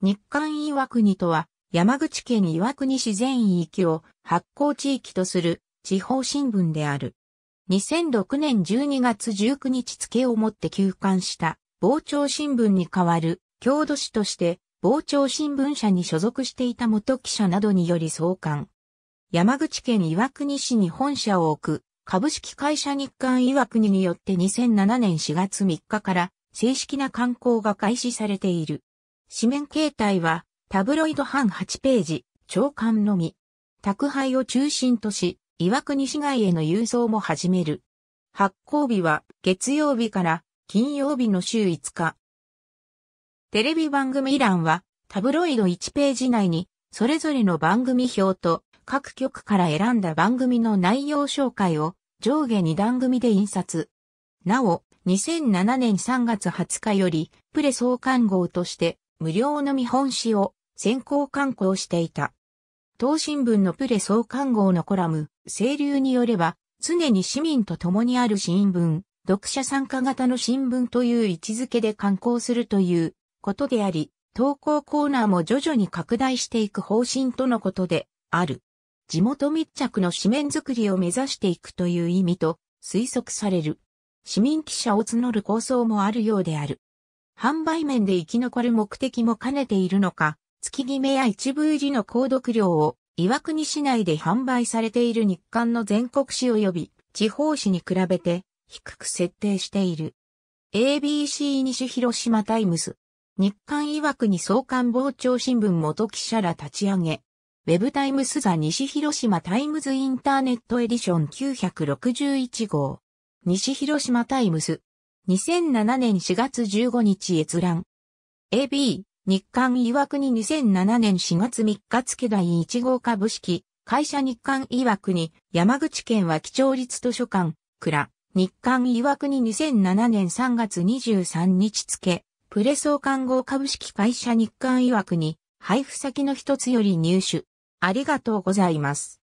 日韓岩国とは、山口県岩国市全域を発行地域とする地方新聞である。2006年12月19日付をもって休刊した傍聴新聞に代わる郷土史として傍聴新聞社に所属していた元記者などにより創刊。山口県岩国市に本社を置く株式会社日韓岩国によって2007年4月3日から正式な刊行が開始されている。紙面形態は、タブロイド版8ページ、長官のみ。宅配を中心とし、岩国市街への郵送も始める。発行日は月曜日から金曜日の週5日。テレビ番組欄はタブロイド1ページ内にそれぞれの番組表と各局から選んだ番組の内容紹介を上下2段組で印刷。なお、2007年3月20日よりプレ創刊号として無料の見本紙を先行刊行していた。東新聞のプレ創刊号のコラム、清流によれば、常に市民と共にある新聞、読者参加型の新聞という位置づけで刊行するということであり、投稿コーナーも徐々に拡大していく方針とのことである。地元密着の紙面づくりを目指していくという意味と推測される。市民記者を募る構想もあるようである。販売面で生き残る目的も兼ねているのか、月決めや一部売りの購読料を岩国市内で販売されている日刊の全国紙及び地方紙に比べて低く設定している。ABC 西広島タイムズ。日刊岩国総刊傍聴新聞元記者ら立ち上げ。ウェブタイムスザ西広島タイムズインターネットエディション961号。西広島タイムス。2007年4月15日閲覧。AB、日刊曰くに2007年4月3日付第1号株式、会社日刊曰くに、山口県は基調立図書館、倉、日刊曰くに2007年3月23日付、プレソー看護株式会社日刊曰くに、配布先の一つより入手。ありがとうございます。